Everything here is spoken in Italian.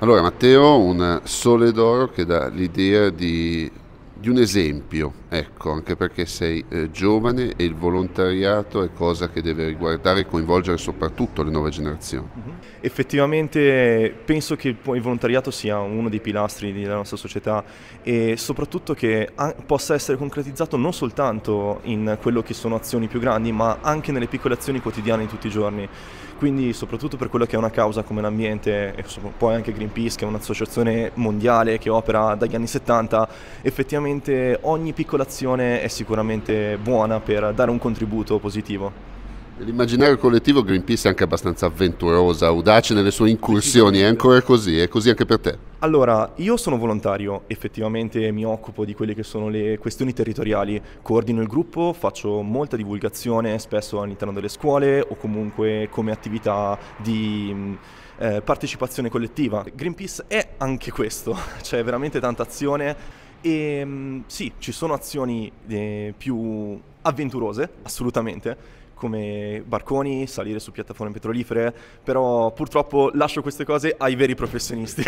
Allora Matteo, un sole d'oro che dà l'idea di di un esempio, ecco, anche perché sei eh, giovane e il volontariato è cosa che deve riguardare e coinvolgere soprattutto le nuove generazioni. Mhm. Effettivamente penso che il volontariato sia uno dei pilastri della nostra società e soprattutto che possa essere concretizzato non soltanto in quello che sono azioni più grandi, ma anche nelle piccole azioni quotidiane di tutti i giorni. Quindi soprattutto per quello che è una causa come l'ambiente e poi anche Greenpeace che è un'associazione mondiale che opera dagli anni 70, effettivamente sicuramente ogni piccola azione è sicuramente buona per dare un contributo positivo. L'immaginario collettivo Greenpeace è anche abbastanza avventurosa, audace nelle sue incursioni, è ancora così, è così anche per te? Allora, io sono volontario, effettivamente mi occupo di quelle che sono le questioni territoriali, coordino il gruppo, faccio molta divulgazione spesso all'interno delle scuole o comunque come attività di mm, eh, partecipazione collettiva. Greenpeace è anche questo, c'è veramente tanta azione e ehm, sì, ci sono azioni eh, più avventurose, assolutamente, come barconi, salire su piattaforme petrolifere, però purtroppo lascio queste cose ai veri professionisti.